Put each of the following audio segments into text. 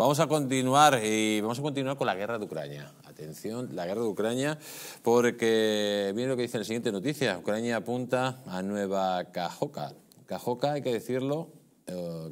Vamos a continuar y eh, vamos a continuar con la guerra de Ucrania. Atención, la guerra de Ucrania, porque viene lo que dice la siguiente noticia. Ucrania apunta a Nueva Cajoca. Cajoca, hay que decirlo, eh,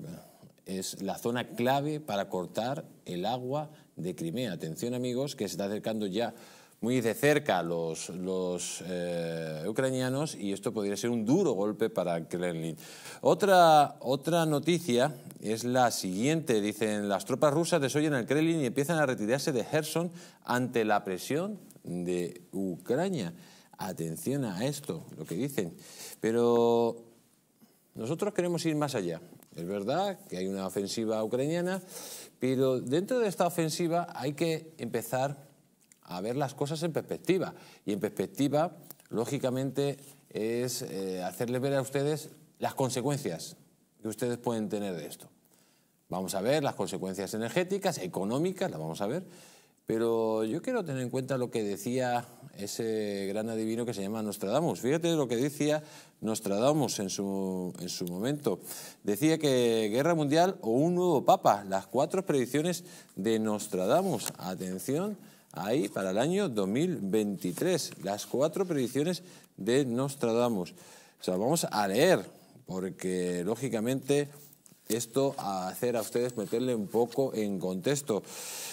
es la zona clave para cortar el agua de Crimea. Atención amigos, que se está acercando ya muy de cerca los, los eh, ucranianos y esto podría ser un duro golpe para Kremlin. Otra, otra noticia es la siguiente. Dicen, las tropas rusas desoyen al Kremlin y empiezan a retirarse de Gerson ante la presión de Ucrania. Atención a esto, lo que dicen. Pero nosotros queremos ir más allá. Es verdad que hay una ofensiva ucraniana, pero dentro de esta ofensiva hay que empezar a ver las cosas en perspectiva. Y en perspectiva, lógicamente, es eh, hacerles ver a ustedes las consecuencias que ustedes pueden tener de esto. Vamos a ver las consecuencias energéticas, económicas, las vamos a ver. Pero yo quiero tener en cuenta lo que decía ese gran adivino que se llama Nostradamus. Fíjate lo que decía Nostradamus en su, en su momento. Decía que guerra mundial o un nuevo papa, las cuatro predicciones de Nostradamus. Atención, Ahí, para el año 2023, las cuatro predicciones de Nostradamus. O sea, vamos a leer, porque lógicamente esto a hacer a ustedes meterle un poco en contexto.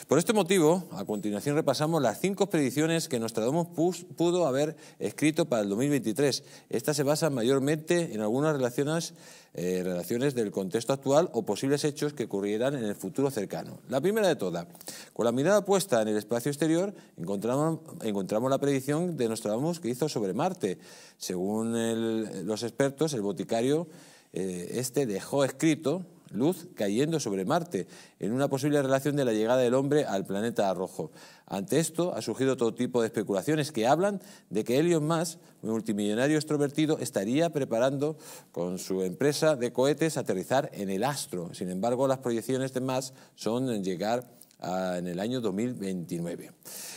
Por este motivo, a continuación repasamos las cinco predicciones que Nostradamus pudo haber escrito para el 2023. Estas se basan mayormente en algunas relaciones, eh, relaciones del contexto actual o posibles hechos que ocurrieran en el futuro cercano. La primera de todas, con la mirada puesta en el espacio exterior, encontramos, encontramos la predicción de Nostradamus que hizo sobre Marte. Según los expertos, el boticario eh, este dejó escrito luz cayendo sobre Marte, en una posible relación de la llegada del hombre al planeta rojo. Ante esto ha surgido todo tipo de especulaciones que hablan de que Elon Musk, un multimillonario extrovertido, estaría preparando con su empresa de cohetes aterrizar en el astro. Sin embargo, las proyecciones de Musk son en llegar en el año 2029.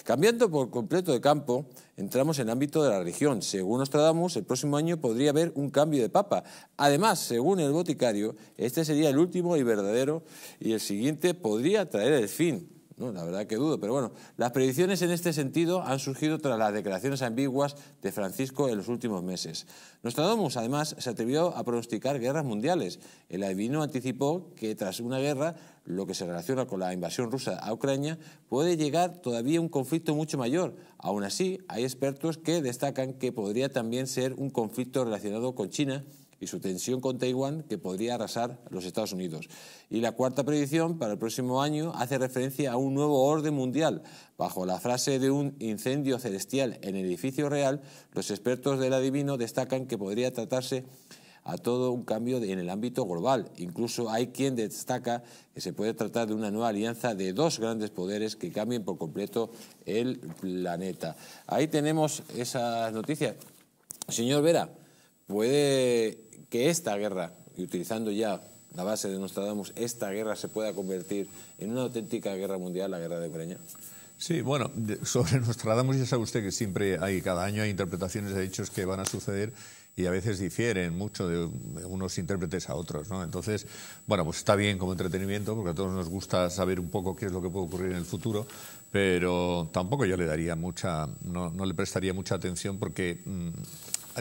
Cambiando por completo de campo, entramos en el ámbito de la religión. Según Nostradamus, el próximo año podría haber un cambio de papa. Además, según el boticario, este sería el último y verdadero y el siguiente podría traer el fin no, la verdad que dudo, pero bueno, las predicciones en este sentido han surgido tras las declaraciones ambiguas de Francisco en los últimos meses. Nostradamus, además, se atrevió a pronosticar guerras mundiales. El adivino anticipó que tras una guerra, lo que se relaciona con la invasión rusa a Ucrania, puede llegar todavía un conflicto mucho mayor. Aún así, hay expertos que destacan que podría también ser un conflicto relacionado con China y su tensión con Taiwán que podría arrasar los Estados Unidos. Y la cuarta predicción para el próximo año hace referencia a un nuevo orden mundial. Bajo la frase de un incendio celestial en el edificio real, los expertos del adivino destacan que podría tratarse a todo un cambio en el ámbito global. Incluso hay quien destaca que se puede tratar de una nueva alianza de dos grandes poderes que cambien por completo el planeta. Ahí tenemos esas noticias. Señor Vera, ¿puede que esta guerra, y utilizando ya la base de Nostradamus, esta guerra se pueda convertir en una auténtica guerra mundial, la guerra de Ucrania? Sí, bueno, sobre Nostradamus ya sabe usted que siempre hay, cada año hay interpretaciones de hechos que van a suceder y a veces difieren mucho de, unos intérpretes a otros, ¿no? Entonces, bueno, pues está bien como entretenimiento porque a todos nos gusta saber un poco qué es lo que puede ocurrir en el futuro, pero tampoco yo le daría mucha, no, le prestaría mucha atención porque... Mm,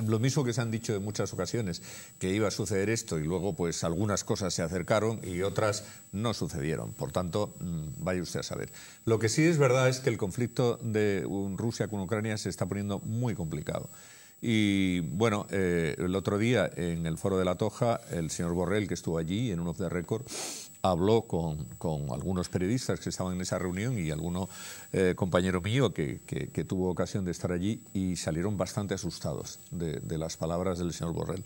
lo mismo que se han dicho en muchas ocasiones, que iba a suceder esto y luego pues algunas cosas se acercaron y otras no sucedieron. Por tanto, mm, vaya usted a saber. Lo que sí es verdad es que el conflicto de Rusia con Ucrania se está poniendo muy complicado. Y bueno, eh, el otro día en el foro de La Toja, el señor Borrell, que estuvo allí en un off de récord, habló con, algunos periodistas que estaban en esa reunión y alguno eh, compañero mío que, tuvo ocasión de estar allí y salieron bastante asustados de, las palabras del señor Borrell.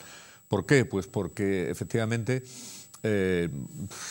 ¿Por qué? Pues porque efectivamente eh,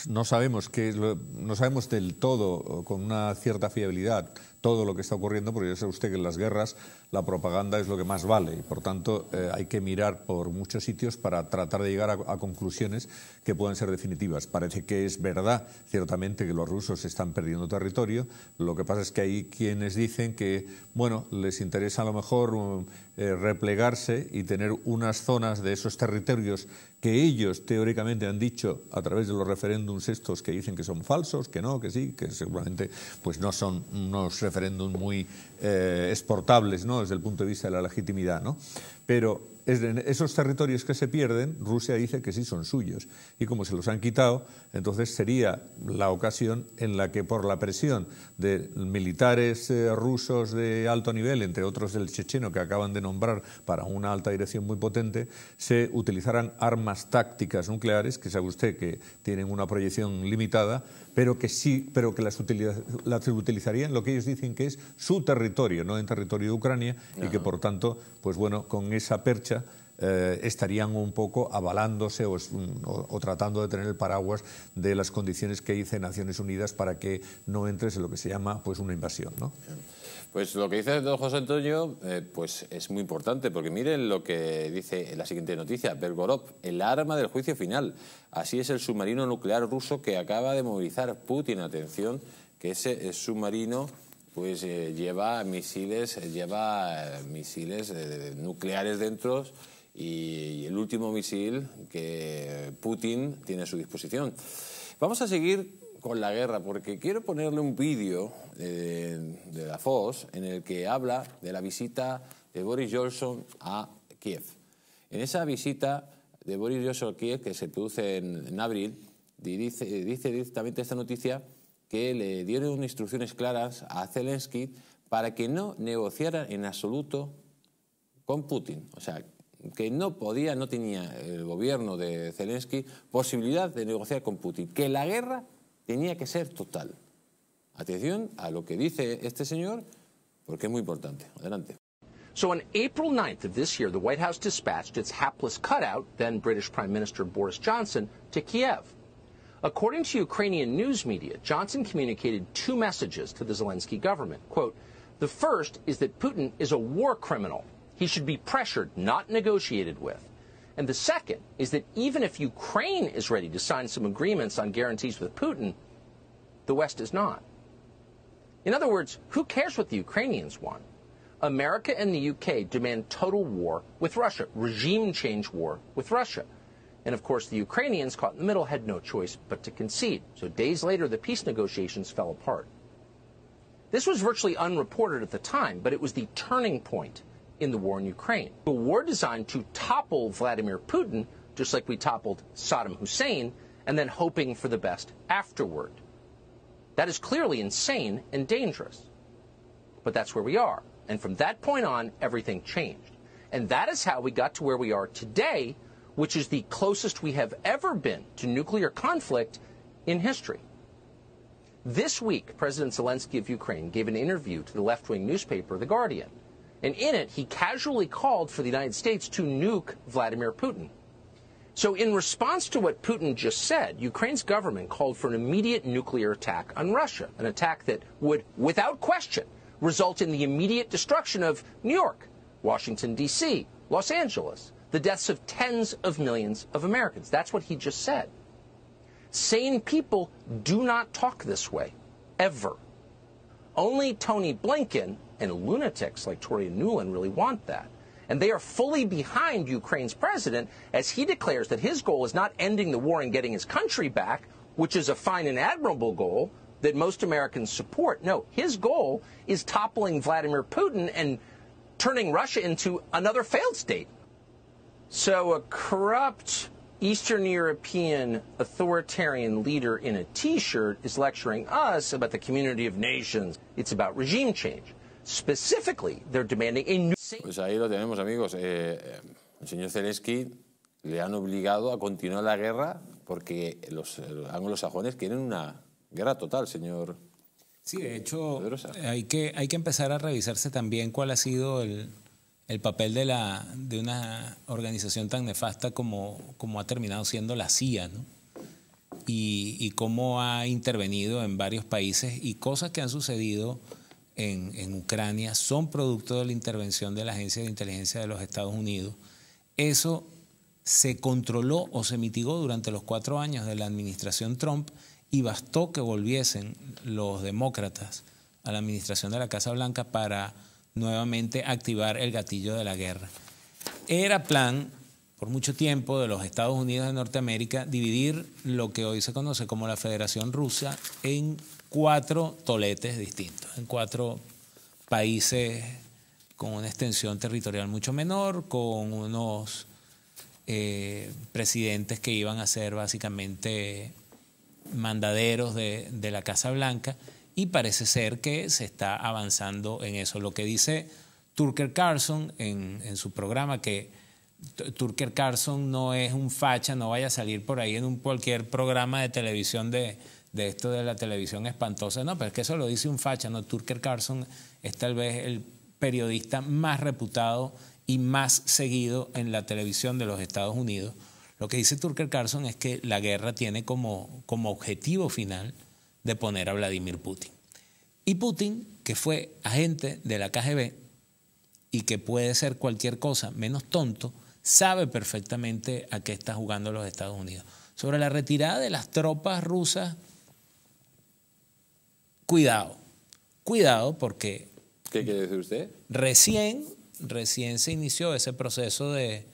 no, sabemos qué no sabemos del todo, con una cierta fiabilidad, todo lo que está ocurriendo, porque ya sabe usted que en las guerras la propaganda es lo que más vale y por tanto eh, hay que mirar por muchos sitios para tratar de llegar a, conclusiones que puedan ser definitivas. Parece que es verdad, ciertamente, que los rusos están perdiendo territorio, lo que pasa es que hay quienes dicen que, bueno, les interesa a lo mejor... Um, eh, replegarse y tener unas zonas de esos territorios que ellos teóricamente han dicho a través de los referéndums estos que dicen que son falsos, que no, que sí, que seguramente pues no son unos referéndums muy eh, exportables ¿no? desde el punto de vista de la legitimidad. ¿no? Pero esos territorios que se pierden, Rusia dice que sí son suyos. Y como se los han quitado, entonces sería la ocasión en la que por la presión de militares eh, rusos de alto nivel, entre otros del checheno que acaban de nombrar para una alta dirección muy potente, se utilizaran armas tácticas nucleares, que sabe usted que tienen una proyección limitada, pero que sí, pero que las, utilizarían, lo que ellos dicen que es su territorio, no en territorio de Ucrania, y que por tanto, pues bueno, con esa percha eh, estarían un poco avalándose o, tratando de tener el paraguas de las condiciones que hice Naciones Unidas para que no entres en lo que se llama pues una invasión, ¿no? Pues lo que dice don José Antonio eh, pues es muy importante, porque miren lo que dice la siguiente noticia. Belgorod, el arma del juicio final. Así es el submarino nuclear ruso que acaba de movilizar Putin. Atención, que ese eh, submarino pues eh, lleva misiles, lleva misiles nucleares dentro y, y el último misil que Putin tiene a su disposición. Vamos a seguir con la guerra, porque quiero ponerle un vídeo eh, de, la FOS en el que habla de la visita de Boris Johnson a Kiev. En esa visita de Boris Johnson a Kiev, que se produce en, abril, dice, dice directamente esta noticia que le dieron instrucciones claras a Zelensky para que no negociara en absoluto con Putin. O sea, que no podía, no tenía el gobierno de Zelensky posibilidad de negociar con Putin, que la guerra tenía que ser total. Atención a lo que dice este señor, porque es muy importante. Adelante. So on April 9th of this year, the White House dispatched its hapless cutout, then British Prime Minister Boris Johnson, to Kiev. According to Ukrainian news media, Johnson communicated two messages to the Zelensky government. Quote, the first is that Putin is a war criminal. He should be pressured, not negotiated with. And the second is that even if Ukraine is ready to sign some agreements on guarantees with Putin, the West is not. In other words, who cares what the Ukrainians want? America and the UK demand total war with Russia, regime change war with Russia. And of course, the Ukrainians caught in the middle had no choice but to concede. So days later, the peace negotiations fell apart. This was virtually unreported at the time, but it was the turning point in the war in Ukraine. A war designed to topple Vladimir Putin, just like we toppled Saddam Hussein, and then hoping for the best afterward. That is clearly insane and dangerous. But that's where we are. And from that point on, everything changed. And that is how we got to where we are today, which is the closest we have ever been to nuclear conflict in history. This week, President Zelensky of Ukraine gave an interview to the left wing newspaper, The Guardian. And in it, he casually called for the United States to nuke Vladimir Putin. So, in response to what Putin just said, Ukraine's government called for an immediate nuclear attack on Russia, an attack that would, without question, result in the immediate destruction of New York, Washington, D.C., Los Angeles, the deaths of tens of millions of Americans. That's what he just said. Sane people do not talk this way, ever. Only Tony Blinken and lunatics like Tory and Newland really want that. And they are fully behind Ukraine's president as he declares that his goal is not ending the war and getting his country back, which is a fine and admirable goal that most Americans support. No, his goal is toppling Vladimir Putin and turning Russia into another failed state. So a corrupt Eastern European authoritarian leader in a t shirt is lecturing us about the community of nations. It's about regime change. Specifically, Pues ahí lo tenemos, amigos. Eh, el señor Zelensky le han obligado a continuar la guerra porque los, eh, anglosajones quieren una guerra total, señor. Sí, de hecho, hay que, hay que empezar a revisarse también cuál ha sido el, el papel de, la, de una organización tan nefasta como, como ha terminado siendo la CIA, ¿no? Y, y cómo ha intervenido en varios países y cosas que han sucedido en, Ucrania son producto de la intervención de la Agencia de Inteligencia de los Estados Unidos. Eso se controló o se mitigó durante los cuatro años de la administración Trump y bastó que volviesen los demócratas a la administración de la Casa Blanca para nuevamente activar el gatillo de la guerra. Era plan por mucho tiempo de los Estados Unidos de Norteamérica dividir lo que hoy se conoce como la Federación Rusa en cuatro toletes distintos, en cuatro países con una extensión territorial mucho menor, con unos eh, presidentes que iban a ser básicamente mandaderos de, de la Casa Blanca, y parece ser que se está avanzando en eso. Lo que dice Turker Carson en, en su programa, que Turker Carson no es un facha, no vaya a salir por ahí en un cualquier programa de televisión de, de esto de la televisión espantosa. No, pero es que eso lo dice un facha, ¿no? Turker carson es tal vez el periodista más reputado y más seguido en la televisión de los Estados Unidos. Lo que dice Turker carson es que la guerra tiene como, como objetivo final de poner a Vladimir Putin. Y Putin, que fue agente de la KGB y que puede ser cualquier cosa menos tonto, sabe perfectamente a qué está jugando los Estados Unidos. Sobre la retirada de las tropas rusas cuidado, cuidado porque... ¿Qué quiere decir usted? Recién, recién se inició ese proceso de,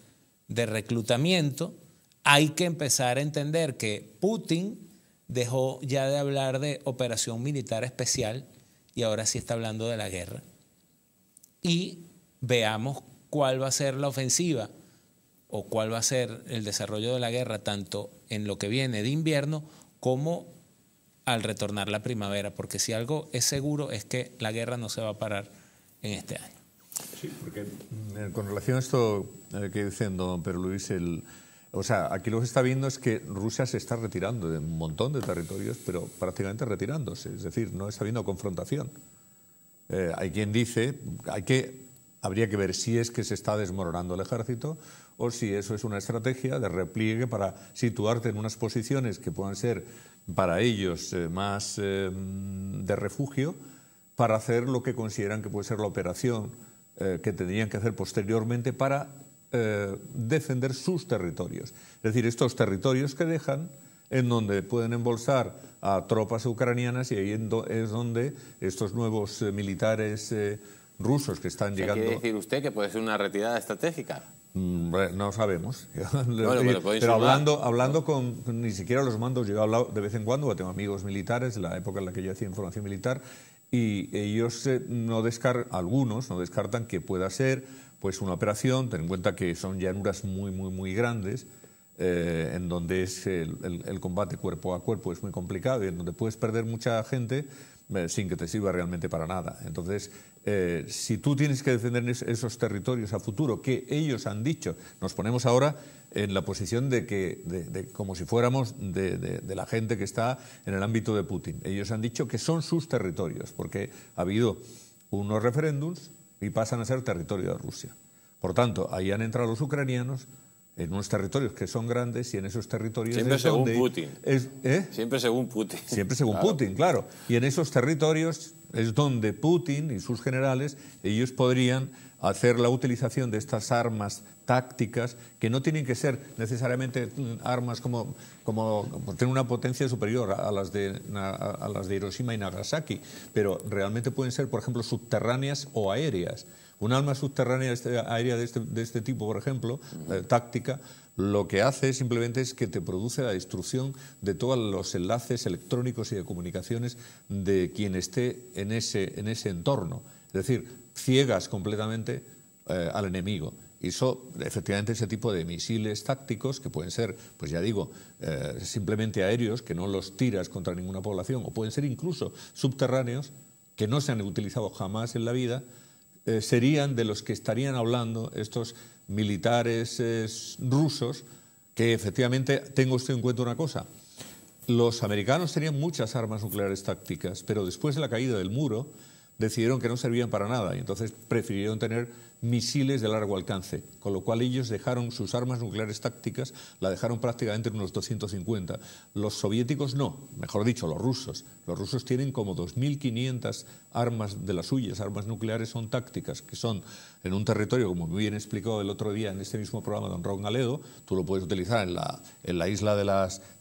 de reclutamiento. Hay que empezar a entender que Putin dejó ya de hablar de operación militar especial y ahora sí está hablando de la guerra. Y veamos cuál va a ser la ofensiva o cuál va a ser el desarrollo de la guerra, tanto en lo que viene de invierno como al retornar la primavera, porque si algo es seguro es que la guerra no se va a parar en este año. Sí, porque mm, eh, con relación a esto eh, que dicen don Luis, o sea, aquí lo que se está viendo es que Rusia se está retirando de un montón de territorios, pero prácticamente retirándose, es decir, no está habiendo confrontación. Eh, hay quien dice, hay que, habría que ver si es que se está desmoronando el ejército o si eso es una estrategia de repliegue para situarte en unas posiciones que puedan ser para ellos eh, más eh, de refugio para hacer lo que consideran que puede ser la operación eh, que tendrían que hacer posteriormente para defender sus territorios. Es decir, estos territorios que dejan en donde pueden embolsar a tropas ucranianas y ahí es donde estos nuevos militares rusos que están llegando. ¿Quiere decir usted que puede ser una retirada estratégica? Mm, no sabemos. pero, hablando, hablando con, ni siquiera los mandos, yo he hablado de vez en cuando, tengo amigos militares, de la época en la que yo hacía información militar, y ellos eh, no descartan, algunos no descartan que pueda ser pues una operación, ten en cuenta que son llanuras muy, muy, muy grandes, eh, en donde es el, el combate cuerpo a cuerpo es muy complicado y en donde puedes perder mucha gente sin que te sirva realmente para nada. Entonces, eh, si tú tienes que defender esos territorios a futuro, que ellos han dicho, nos ponemos ahora en la posición de que, como si fuéramos de, de, la gente que está en el ámbito de Putin. Ellos han dicho que son sus territorios, porque ha habido unos referéndums y pasan a ser territorio de Rusia. Por tanto, ahí han entrado los ucranianos, en unos territorios que son grandes y en esos territorios... Siempre según Putin. ¿eh? Siempre según Putin. Siempre según claro. Putin, claro. Y en esos territorios es donde Putin y sus generales, ellos podrían hacer la utilización de estas armas tácticas que no tienen que ser necesariamente mm, armas como, como, tener una potencia superior a, las de, a las de Hiroshima y Nagasaki, pero realmente pueden ser, por ejemplo, subterráneas o aéreas. Un alma subterránea este aérea de este, de este tipo, por ejemplo, eh, táctica, lo que hace simplemente es que te produce la destrucción de todos los enlaces electrónicos y de comunicaciones de quien esté en ese, en ese entorno. Es decir, ciegas completamente eh, al enemigo. Y eso, efectivamente, ese tipo de misiles tácticos, que pueden ser, pues ya digo, eh, simplemente aéreos, que no los tiras contra ninguna población, o pueden ser incluso subterráneos, que no se han utilizado jamás en la vida, eh, serían de los que estarían hablando estos militares eh, rusos, que efectivamente tengo usted en cuenta una cosa. Los americanos tenían muchas armas nucleares tácticas, pero después de la caída del muro, decidieron que no servían para nada y entonces prefirieron tener misiles de largo alcance, con lo cual ellos dejaron sus armas nucleares tácticas, la dejaron prácticamente en unos 250. Los soviéticos no, mejor dicho, los rusos. Los rusos tienen como 2.500 armas de las suyas, armas nucleares son tácticas, que son en un territorio, como muy bien explicó el otro día en este mismo programa don Ron Aledo, tú lo puedes utilizar en la, isla de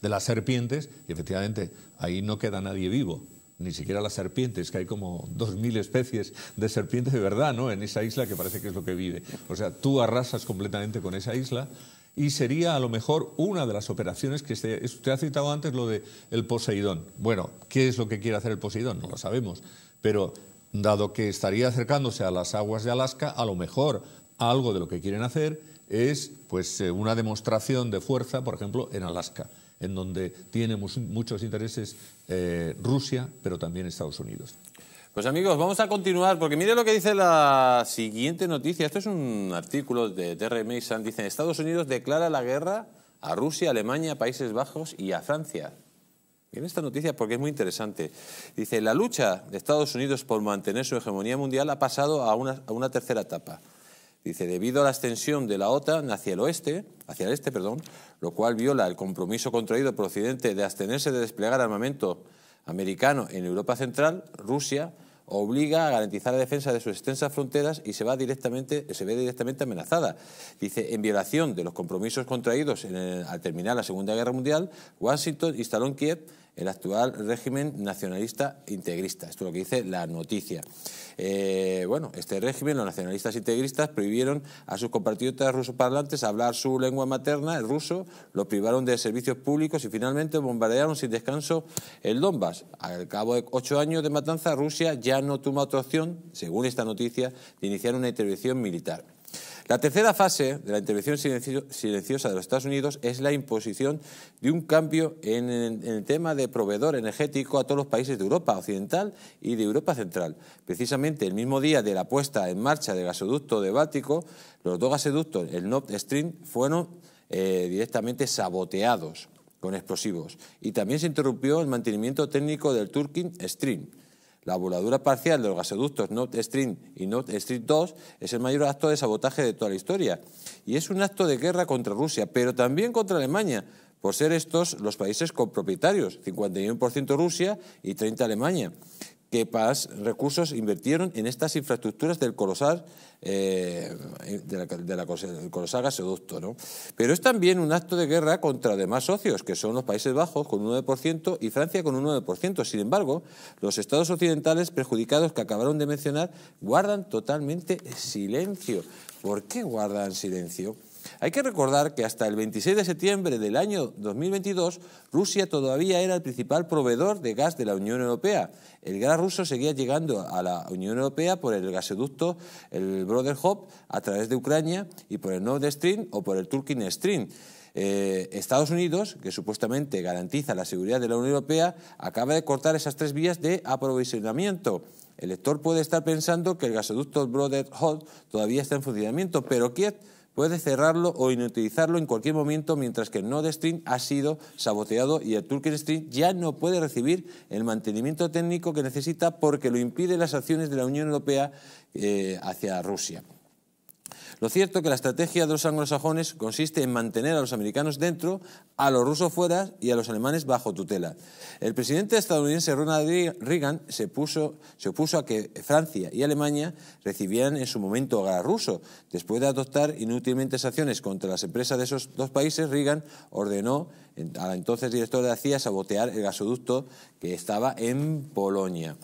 las serpientes y efectivamente ahí no queda nadie vivo ni siquiera las serpientes, que hay como 2.000 especies de serpientes de verdad ¿no? en esa isla que parece que es lo que vive. O sea, tú arrasas completamente con esa isla y sería a lo mejor una de las operaciones que usted ha citado antes lo de el Poseidón. Bueno, ¿qué es lo que quiere hacer el Poseidón? No lo sabemos, pero dado que estaría acercándose a las aguas de Alaska, a lo mejor algo de lo que quieren hacer es pues eh, una demostración de fuerza, por ejemplo, en Alaska en donde tiene muchos intereses eh, Rusia, pero también Estados Unidos. Pues amigos, vamos a continuar, porque mire lo que dice la siguiente noticia. Esto es un artículo de Terry Mason. dice, Estados Unidos declara la guerra a Rusia, Alemania, Países Bajos y a Francia. Miren esta noticia porque es muy interesante. Dice, la lucha de Estados Unidos por mantener su hegemonía mundial ha pasado a una tercera etapa. Dice, debido a la extensión de la OTAN hacia el oeste, hacia el este, perdón, lo cual viola el compromiso contraído procedente de abstenerse de desplegar armamento americano en Europa Central, Rusia obliga a garantizar la defensa de sus extensas fronteras y se, directamente, se ve directamente amenazada. Dice, en violación de los compromisos contraídos al terminar la Segunda Guerra Mundial, Washington instaló en Kiev el actual régimen nacionalista integrista. Esto es lo que dice la noticia. Eh, bueno, este régimen, los nacionalistas integristas, prohibieron a sus compatriotas rusoparlantes hablar su lengua materna, el ruso, lo privaron de servicios públicos y finalmente bombardearon sin descanso el Donbass. Al cabo de ocho años de matanza, Rusia ya no tuvo otra opción, según esta noticia, de iniciar una intervención militar. La tercera fase de la intervención silenciosa de los Estados Unidos es la imposición de un cambio en, el tema de proveedor energético a todos los países de Europa Occidental y de Europa Central. Precisamente el mismo día de la puesta en marcha del gasoducto de Báltico, los dos gasoductos, el Nord Stream, fueron eh, directamente saboteados con explosivos. Y también se interrumpió el mantenimiento técnico del Turkin Stream la voladura parcial de los gasoductos Nord Stream y Nord Stream 2 es el mayor acto de sabotaje de toda la historia y es un acto de guerra contra Rusia, pero también contra Alemania, por ser estos los países copropietarios, 51% Rusia y 30% Alemania que más recursos invirtieron en estas infraestructuras del colosal, eh, de la, gasoducto. ¿no? Pero es también un acto de guerra contra demás socios, que son los Países Bajos con un 9% y Francia con un 9%. Sin embargo, los estados occidentales perjudicados que acabaron de mencionar guardan totalmente silencio. ¿Por qué guardan silencio? Hay que recordar que hasta el 26 de septiembre del año 2022, Rusia todavía era el principal proveedor de gas de la Unión Europea. El gas ruso seguía llegando a la Unión Europea por el gasoducto, el Brother a través de Ucrania y por el Nord Stream o por el Turkin Stream. Eh, Estados Unidos, que supuestamente garantiza la seguridad de la Unión Europea, acaba de cortar esas tres vías de aprovisionamiento. El lector puede estar pensando que el gasoducto Brother Hop todavía está en funcionamiento, pero Kiev puede cerrarlo o inutilizarlo en cualquier momento, mientras que el Nord Stream ha sido saboteado y el Stream ya no puede recibir el mantenimiento técnico que necesita porque lo impiden las acciones de la Unión Europea eh, hacia Rusia. Lo cierto es que la estrategia de los anglosajones consiste en mantener a los americanos dentro, a los rusos fuera y a los alemanes bajo tutela. El presidente estadounidense Ronald Reagan se, puso, se opuso a que Francia y Alemania recibieran en su momento gas ruso. Después de adoptar inútilmente sanciones contra las empresas de esos dos países, Reagan ordenó a entonces director de la CIA sabotear el gasoducto que estaba en Polonia.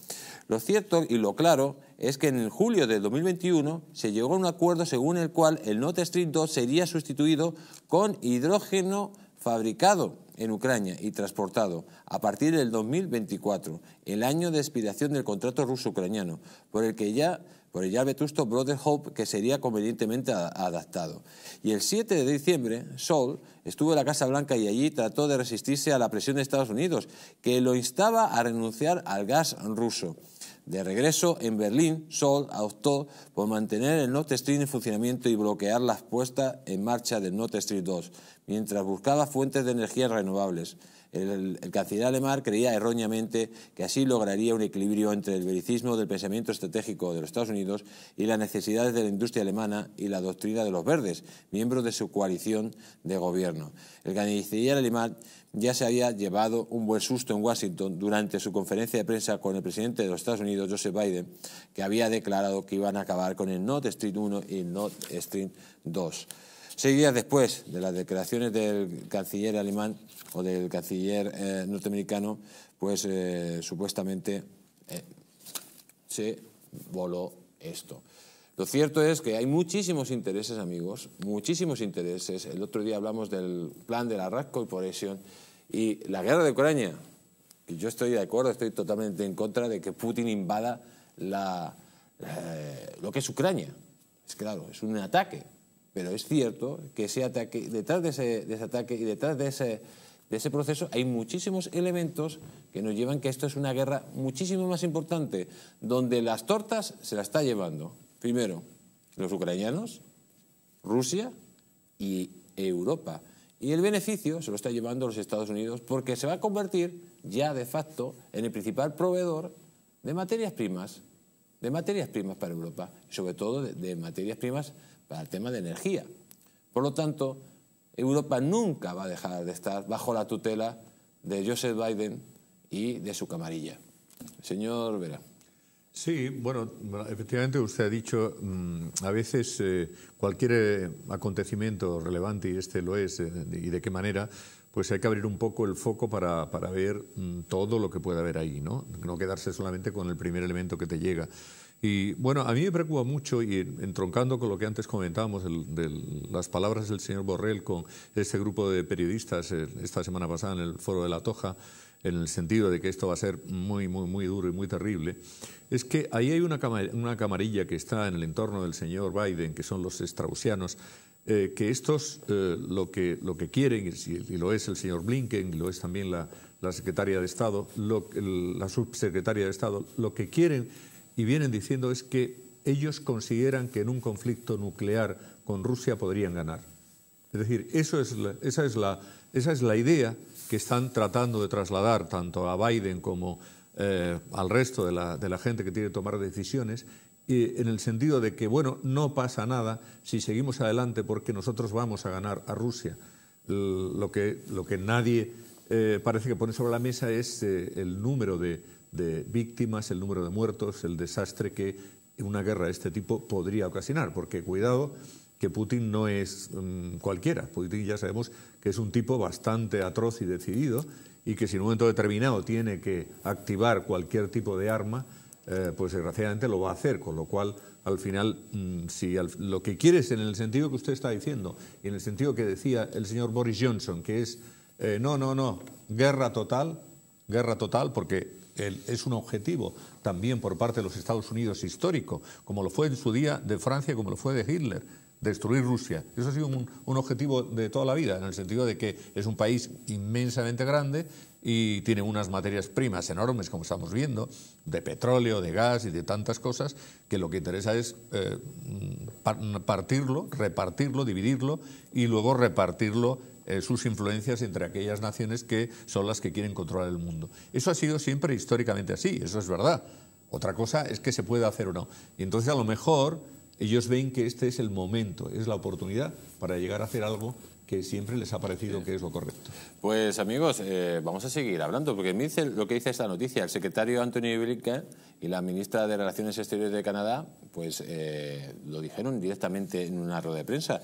Lo cierto y lo claro es que en julio de 2021 se llegó a un acuerdo según el cual el Nord Stream 2 sería sustituido con hidrógeno fabricado en Ucrania y transportado a partir del 2024, el año de expiración del contrato ruso-ucraniano, por el que ya por el ya vetusto Brother Hope que sería convenientemente adaptado. Y el 7 de diciembre, Sol estuvo en la Casa Blanca y allí trató de resistirse a la presión de Estados Unidos, que lo instaba a renunciar al gas ruso. De regreso en Berlín, Sol optó por mantener el Nord Stream en funcionamiento y bloquear las puestas en marcha del Nord Stream 2, mientras buscaba fuentes de energías renovables. El, canciller alemán creía erróneamente que así lograría un equilibrio entre el vericismo del pensamiento estratégico de los Estados Unidos y las necesidades de la industria alemana y la doctrina de los verdes, miembros de su coalición de gobierno. El canciller alemán ya se había llevado un buen susto en Washington durante su conferencia de prensa con el presidente de los Estados Unidos, Joseph Biden, que había declarado que iban a acabar con el Nord Stream 1 y el Nord Stream 2. Seis días después de las declaraciones del canciller alemán o del canciller eh, norteamericano, pues eh, supuestamente eh, se voló esto. Lo cierto es que hay muchísimos intereses, amigos, muchísimos intereses. El otro día hablamos del plan de la RAC Corporation y la guerra de Ucrania. que yo estoy de acuerdo, estoy totalmente en contra de que Putin invada lo que es Ucrania. Es claro, es un ataque, pero es cierto que detrás de ese, ataque y detrás de ese, proceso hay muchísimos elementos que nos llevan que esto es una guerra muchísimo más importante, donde las tortas se las está llevando, primero, los ucranianos, Rusia y Europa. Y el beneficio se lo está llevando los Estados Unidos porque se va a convertir ya de facto en el principal proveedor de materias primas, de materias primas para Europa, sobre todo de, de materias primas al el tema de energía. Por lo tanto, Europa nunca va a dejar de estar bajo la tutela de Joseph Biden y de su camarilla. Señor Vera. Sí, bueno, efectivamente usted ha dicho, mm, a veces eh, cualquier eh, acontecimiento relevante, y este lo es, eh, y de qué manera, pues hay que abrir un poco el foco para, para ver mm, todo lo que pueda haber ahí, ¿no? No quedarse solamente con el primer elemento que te llega. Y bueno, a mí me preocupa mucho, y entroncando con lo que antes comentábamos, las palabras del señor Borrell con este grupo de periodistas eh, esta semana pasada en el foro de La Toja, en el sentido de que esto va a ser muy, muy, muy duro y muy terrible, es que ahí hay una, camarilla que está en el entorno del señor Biden, que son los straussianos, eh, que estos eh, lo, que, lo que quieren, y, lo es el señor Blinken, lo es también la, secretaria de Estado, la subsecretaria de Estado, lo que quieren y vienen diciendo es que ellos consideran que en un conflicto nuclear con Rusia podrían ganar. Es decir, esa, es la, idea que están tratando de trasladar tanto a Biden como eh, al resto de la, gente que tiene que tomar decisiones, en el sentido de que, bueno, no pasa nada si seguimos adelante porque nosotros vamos a ganar a Rusia. lo, que, nadie eh, parece que pone sobre la mesa es eh, el número de, de víctimas, el número de muertos, el desastre que una guerra de este tipo podría ocasionar. Porque cuidado que Putin no es mm, cualquiera. Putin ya sabemos que es un tipo bastante atroz y decidido y que si en un momento determinado tiene que activar cualquier tipo de arma, eh, pues desgraciadamente lo va a hacer, con lo cual al final, mm, si lo que quieres en el sentido que usted está diciendo y en el sentido que decía el señor Boris Johnson, que es eh, no, no, no, guerra total, guerra total, porque es un objetivo también por parte de los Estados Unidos histórico, como lo fue en su día de Francia, como lo fue de Hitler destruir Rusia. Eso ha sido un, objetivo de toda la vida, en el sentido de que es un país inmensamente grande y tiene unas materias primas enormes, como estamos viendo, de petróleo, de gas y de tantas cosas, que lo que interesa es eh, partirlo, repartirlo, dividirlo y luego repartirlo eh, sus influencias entre aquellas naciones que son las que quieren controlar el mundo. Eso ha sido siempre históricamente así, eso es verdad. Otra cosa es que se puede hacer o no. Y entonces a lo mejor ellos ven que este es el momento, es la oportunidad para llegar a hacer algo que siempre les ha parecido que es lo correcto. Pues amigos, eh, vamos a seguir hablando, porque me dice lo que dice esta noticia. El secretario Anthony Blinken y la ministra de Relaciones Exteriores de Canadá, pues eh, lo dijeron directamente en una rueda de prensa.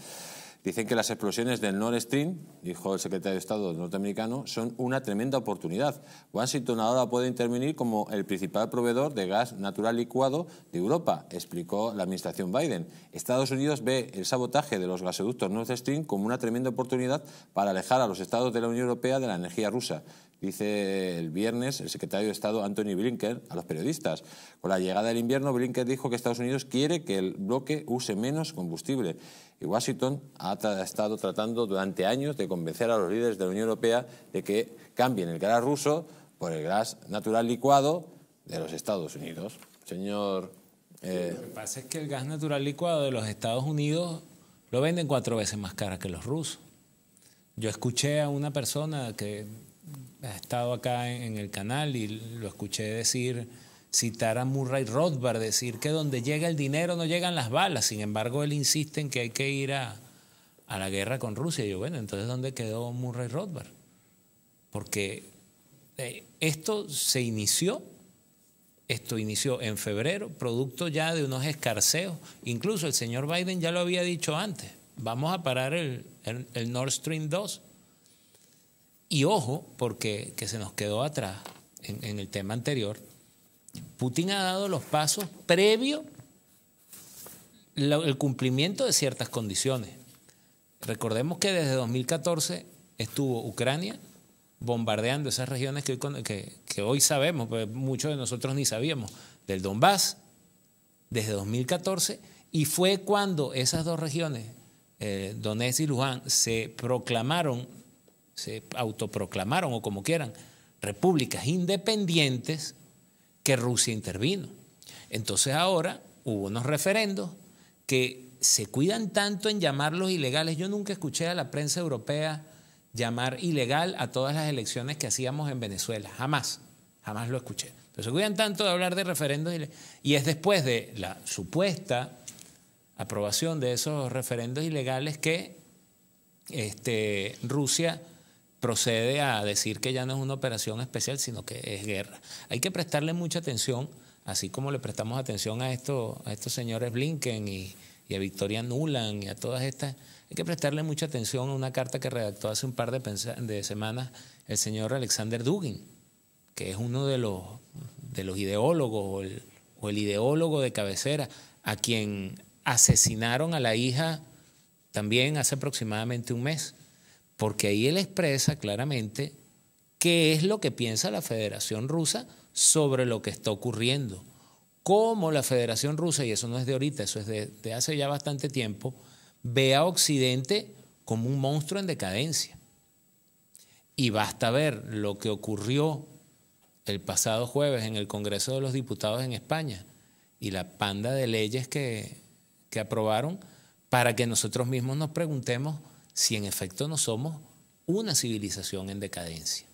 Dicen que las explosiones del Nord Stream, dijo el secretario de Estado norteamericano, son una tremenda oportunidad. Washington ahora puede intervenir como el principal proveedor de gas natural licuado de Europa, explicó la administración Biden. Estados Unidos ve el sabotaje de los gasoductos Nord Stream como una tremenda oportunidad para alejar a los estados de la Unión Europea de la energía rusa. Dice el viernes el secretario de Estado Anthony Blinken a los periodistas. Con la llegada del invierno, Blinken dijo que Estados Unidos quiere que el bloque use menos combustible. Y Washington ha, estado tratando durante años de convencer a los líderes de la Unión Europea de que cambien el gas ruso por el gas natural licuado de los Estados Unidos. Señor. Eh, lo que pasa es que el gas natural licuado de los Estados Unidos lo venden cuatro veces más caro que los rusos. Yo escuché a una persona que ha estado acá en, el canal y lo escuché decir, citar a Murray Rothbard, decir que donde llega el dinero no llegan las balas. Sin embargo, él insiste en que hay que ir a, la guerra con Rusia. Y yo, bueno, entonces, ¿dónde quedó Murray Rothbard? Porque eh, esto se inició, esto inició en febrero, producto ya de unos escarceos. Incluso el señor Biden ya lo había dicho antes, vamos a parar el, el, el Nord Stream 2. Y ojo, porque que se nos quedó atrás en, el tema anterior, Putin ha dado los pasos previo el cumplimiento de ciertas condiciones. Recordemos que desde 2014 estuvo Ucrania bombardeando esas regiones que hoy, sabemos, pero pues, muchos de nosotros ni sabíamos, del Donbass, desde 2014, y fue cuando esas dos regiones, eh, Donetsk y Luján, se proclamaron se autoproclamaron o como quieran, repúblicas independientes que Rusia intervino. Entonces ahora hubo unos referendos que se cuidan tanto en llamarlos ilegales. Yo nunca escuché a la prensa europea llamar ilegal a todas las elecciones que hacíamos en Venezuela, jamás, jamás lo escuché. Pero se cuidan tanto de hablar de referendos y es después de la supuesta aprobación de esos referendos ilegales que este, Rusia procede a decir que ya no es una operación especial, sino que es guerra. Hay que prestarle mucha atención, así como le prestamos atención a, a estos señores Blinken y, a Victoria Nuland y a todas estas. Hay que prestarle mucha atención a una carta que redactó hace un par de, de semanas el señor Alexander Dugin, que es uno de los, de los ideólogos o el ideólogo de cabecera, a quien asesinaron a la hija también hace aproximadamente un mes porque ahí él expresa claramente qué es lo que piensa la Federación Rusa sobre lo que está ocurriendo. Cómo la Federación Rusa, y eso no es de ahorita, eso es de, hace ya bastante tiempo, ve a Occidente como un monstruo en decadencia. Y basta ver lo que ocurrió el pasado jueves en el Congreso de los Diputados en España y la panda de leyes que aprobaron para que nosotros mismos nos preguntemos si en efecto no somos una civilización en decadencia.